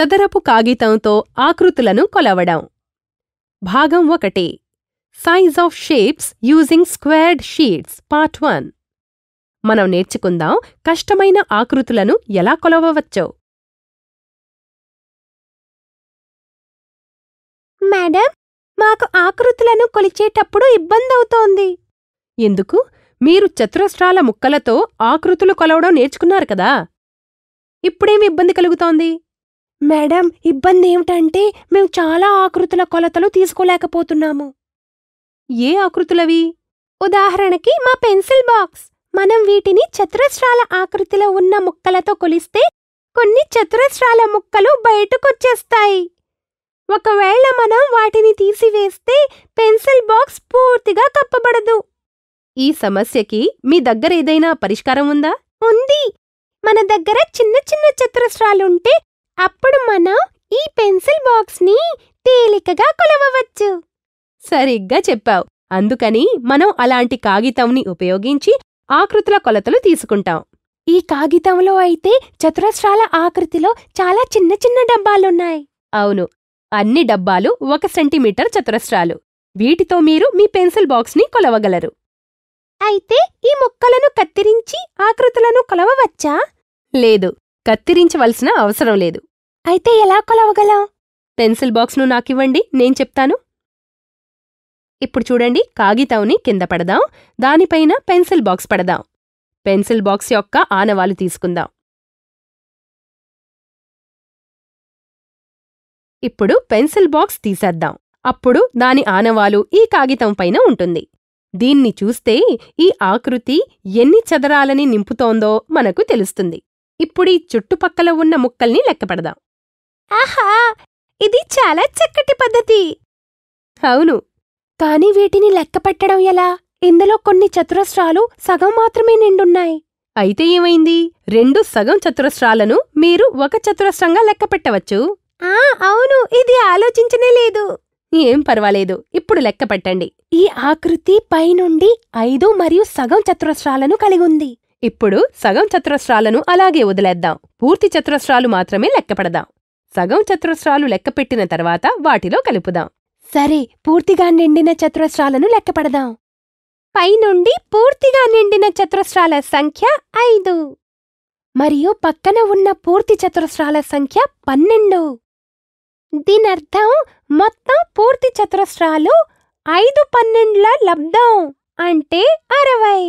చదరపు కాగితంతో ఆకృతులను కొలవడం భాగం ఒకటి size of shapes using squared sheets part one మనం నేర్చుకుందాం కష్టమైన ఆకృతులను ఎలా కొలవవచ్చో మేడం మాకు ఆకృతులను కొలిచేటప్పుడు ఇబ్బందవుతోంది ఎందుకు మీరు చతురస్రాల ముక్కలతో ఆకృతులు కొలవడం నేర్చుకున్నారు కదా ఇప్పుడేమి ఇబ్బంది కలుగుతోంది మేడం ఇబ్బంది ఏమిటంటే మేము చాలా ఆకృతుల కొలతలు తీసుకోలేకపోతున్నాము ఏ ఆకృతులవి ఉదాహరణకి మా పెన్సిల్ బాక్స్ మనం వీటిని చతురస్రాల ఆకృతిలో ఉన్న ముక్కలతో కొలిస్తే కొన్ని చతురస్రాల ముక్కలు బయటకొచ్చేస్తాయి ఒకవేళ మనం వాటిని తీసివేస్తే పెన్సిల్ బాక్స్ పూర్తిగా కప్పబడదు ఈ సమస్యకి మీ దగ్గర ఏదైనా పరిష్కారం ఉందా ఉంది మన దగ్గర చిన్న చిన్న చతురస్రాలుంటే అప్పుడు మనం ఈ పెన్సిల్ బాక్స్ని తేలికగా కొలవవచ్చు సరిగ్గా చెప్పావు అందుకని మనం అలాంటి కాగితంని ఉపయోగించి ఆకృతుల కొలతలు తీసుకుంటాం ఈ కాగితంలో అయితే చతురస్రాల ఆకృతిలో చాలా చిన్న చిన్న డబ్బాలున్నాయి అవును అన్ని డబ్బాలు ఒక సెంటీమీటర్ చతురస్రాలు వీటితో మీరు మీ పెన్సిల్ బాక్స్ని కొలవగలరు అయితే ఈ ముక్కలను కత్తిరించి ఆకృతులను కొలవవచ్చా లేదు కత్తిరించవలసిన అవసరం లేదు అయితే ఎలా కొలవగలం పెన్సిల్ బాక్స్ను నాకివ్వండి నేను చెప్తాను ఇప్పుడు చూడండి కాగితంని కింద పడదాం దానిపైన పెన్సిల్ బాక్స్ పడదాం పెన్సిల్ బాక్స్ యొక్క ఆనవాలు తీసుకుందాం ఇప్పుడు పెన్సిల్ బాక్స్ తీసేద్దాం అప్పుడు దాని ఆనవాలు ఈ కాగితం పైన ఉంటుంది దీన్ని చూస్తే ఈ ఆకృతి ఎన్ని చదరాలని నింపుతోందో మనకు తెలుస్తుంది ఇప్పుడీ చుట్టుపక్కల ఉన్న ముక్కల్ని లెక్కపెడదాం ఆహా ఇది చాలా చక్కటి పద్ధతి అవును కాని వీటిని లెక్కపెట్టడం ఎలా ఇందులో కొన్ని చతురస్రాలు సగం మాత్రమే నిండున్నాయి అయితే ఏమైంది రెండు సగం చతురస్రాలను మీరు ఒక చతురస్రంగా లెక్కపెట్టవచ్చు ఆ అవును ఇది ఆలోచించనే లేదు ఏం పర్వాలేదు ఇప్పుడు లెక్క పెట్టండి ఈ ఆకృతి పైనుండి ఐదు మరియు సగం చతురస్రాలను కలిగి ఉంది ఇప్పుడు సగం చతురస్రాలను అలాగే వదిలేద్దాం పూర్తి చతురస్రాలు మాత్రమే లెక్కపెడదాం సగం చతురస్రాలు లెక్కపెట్టిన తర్వాత వాటిలో కలుపుదాం సరే పూర్తిగా నిండిన చతురస్రాలను లెక్కపడదాం పైనుండి పూర్తిగా నిండిన చతురస్రాల సంఖ్య ఐదు మరియు పక్కన ఉన్న పూర్తి చతురస్రాల సంఖ్య పన్నెండు దీనర్థం మొత్తం పూర్తి చతురస్రాలు ఐదు పన్నెండుల లబ్ధం అంటే అరవై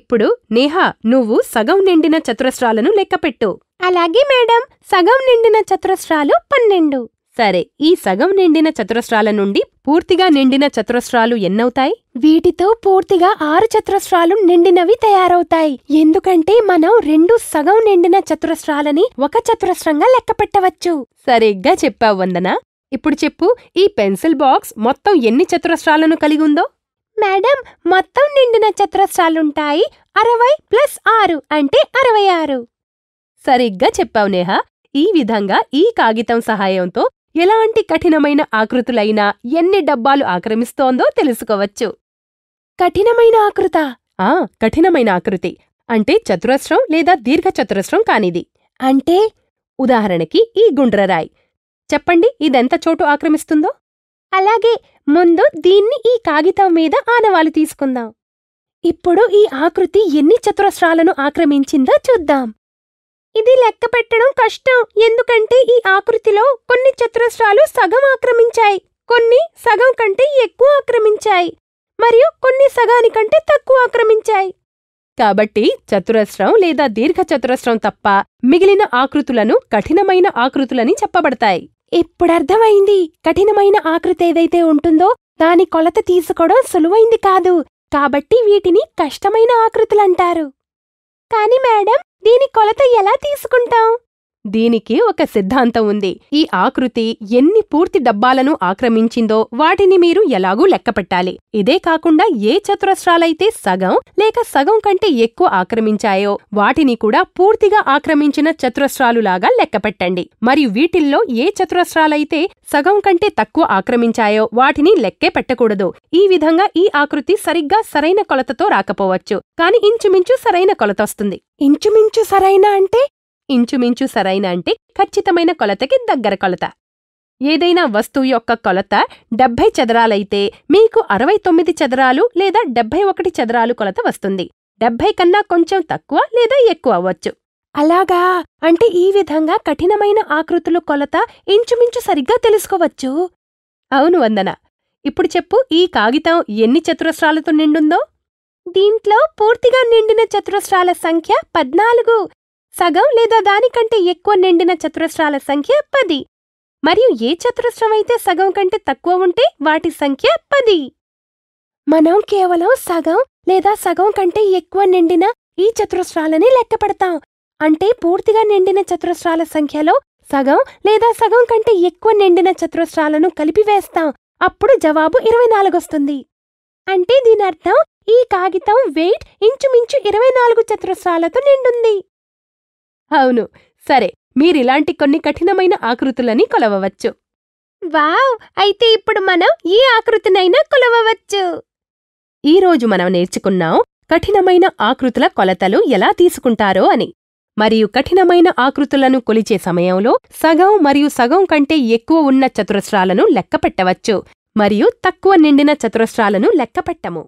ఇప్పుడు నేహా నువ్వు సగం నిండిన చతురస్రాలను లెక్కపెట్టు అలాగే మేడం సగం నిండిన చతురస్రాలు పన్నెండు సరే ఈ సగం నిండిన చతురస్రాల నుండి పూర్తిగా నిండిన చతురస్రాలు ఎన్నవుతాయి వీటితో పూర్తిగా ఆరు చతురస్రాలు నిండినవి తయారవుతాయి ఎందుకంటే మనం రెండు సగం నిండిన చతురస్రాలని ఒక చతురస్రంగా లెక్క పెట్టవచ్చు సరిగ్గా చెప్పావు వందన ఇప్పుడు చెప్పు ఈ పెన్సిల్ బాక్స్ మొత్తం ఎన్ని చతురస్రాలను కలిగి ఉందో మేడం మొత్తం నిండిన చతురస్రాలుంటాయి అరవై ప్లస్ ఆరు అంటే అరవై ఆరు సరిగ్గా చెప్పావు నేహ ఈ విధంగా ఈ కాగితం సహాయంతో ఎలాంటి కఠినమైన ఆకృతులైనా ఎన్ని డబ్బాలు ఆక్రమిస్తోందో తెలుసుకోవచ్చు కఠినమైన ఆకృత ఆ కఠినమైన ఆకృతి అంటే చతురస్రం లేదా దీర్ఘచతురస్రం కానిది అంటే ఉదాహరణకి ఈ గుండ్రరాయ్ చెప్పండి ఇదెంత చోటు ఆక్రమిస్తుందో అలాగే ముందు దీన్ని ఈ కాగితం మీద ఆనవాలు తీసుకుందాం ఇప్పుడు ఈ ఆకృతి ఎన్ని చతురస్రాలను ఆక్రమించిందో చూద్దాం ఇది లెక్క పెట్టడం కష్టం ఎందుకంటే ఈ ఆకృతిలో కొన్ని చతురస్రాలు సగం ఆక్రమించాయి కొన్ని సగం కంటే ఎక్కువ ఆక్రమించాయి మరియు కొన్ని సగానికంటే తక్కువ ఆక్రమించాయి కాబట్టి చతురస్రం లేదా దీర్ఘ చతురస్రం తప్ప మిగిలిన ఆకృతులను కఠినమైన ఆకృతులని చెప్పబడతాయి ఇప్పుడర్థమైంది కఠినమైన ఆకృతి ఏదైతే ఉంటుందో దాని కొలత తీసుకోవడం సులువైంది కాదు కాబట్టి వీటిని కష్టమైన ఆకృతులంటారు కాని మేడం దీని కొలత ఎలా తీసుకుంటాం దీనికి ఒక సిద్ధాంతం ఉంది ఈ ఆకృతి ఎన్ని పూర్తి డబ్బాలను ఆక్రమించిందో వాటిని మీరు ఎలాగూ లెక్కపెట్టాలి ఇదే కాకుండా ఏ చతురస్రాలైతే సగం లేక సగం కంటే ఎక్కువ ఆక్రమించాయో వాటిని కూడా పూర్తిగా ఆక్రమించిన చతురస్రాలులాగా లెక్కపెట్టండి మరియు వీటిల్లో ఏ చతురస్రాలైతే సగం కంటే తక్కువ ఆక్రమించాయో వాటిని లెక్కే పెట్టకూడదు ఈ విధంగా ఈ ఆకృతి సరిగ్గా సరైన కొలతతో రాకపోవచ్చు కాని ఇంచుమించు సరైన కొలతొస్తుంది ఇంచుమించు సరైన అంటే ఇంచుమించు సరైన అంటే ఖచ్చితమైన కొలతకి దగ్గర కొలత ఏదైనా వస్తువు యొక్క కొలత డెబ్బై చదరాలైతే మీకు అరవై తొమ్మిది చదరాలు లేదా డెబ్బై ఒకటి చదరాలు కొలత వస్తుంది డెబ్బై కన్నా కొంచెం తక్కువ లేదా ఎక్కువ అవ్వచ్చు అలాగా అంటే ఈ విధంగా కఠినమైన ఆకృతులు కొలత ఇంచుమించు సరిగ్గా తెలుసుకోవచ్చు అవును వందన ఇప్పుడు చెప్పు ఈ కాగితం ఎన్ని చతురస్రాలతో నిండుందో దీంట్లో పూర్తిగా నిండిన చతురస్రాల సంఖ్య పద్నాలుగు సగం లేదా దానికంటే ఎక్కువ నిండిన చతురస్రాల సంఖ్య పది మరియు ఏ చతురస్రమైతే సగం కంటే తక్కువ ఉంటే వాటి సంఖ్య పది మనం కేవలం సగం లేదా సగం కంటే ఎక్కువ నిండిన ఈ చతురస్రాలని లెక్కపెడతాం అంటే పూర్తిగా నిండిన చతురస్రాల సంఖ్యలో సగం లేదా సగం కంటే ఎక్కువ నిండిన చతురస్రాలను కలిపివేస్తాం అప్పుడు జవాబు ఇరవై నాలుగొస్తుంది అంటే దీనర్థం ఈ కాగితం వెయిట్ ఇంచుమించు ఇరవై నాలుగు చతురస్రాలతో నిండుంది అవును సరే మీరిలాంటి కొన్ని కఠినమైన ఆకృతులని కొలవవచ్చు వావ్ అయితే ఇప్పుడు మనం ఏ ఆకృతినైనా కొలవవచ్చు ఈరోజు మనం నేర్చుకున్నాం కఠినమైన ఆకృతుల కొలతలు ఎలా తీసుకుంటారో అని మరియు కఠినమైన ఆకృతులను కొలిచే సమయంలో సగం మరియు సగం కంటే ఎక్కువ ఉన్న చతురస్రాలను లెక్కపెట్టవచ్చు మరియు తక్కువ నిండిన చతురస్రాలను లెక్కపెట్టము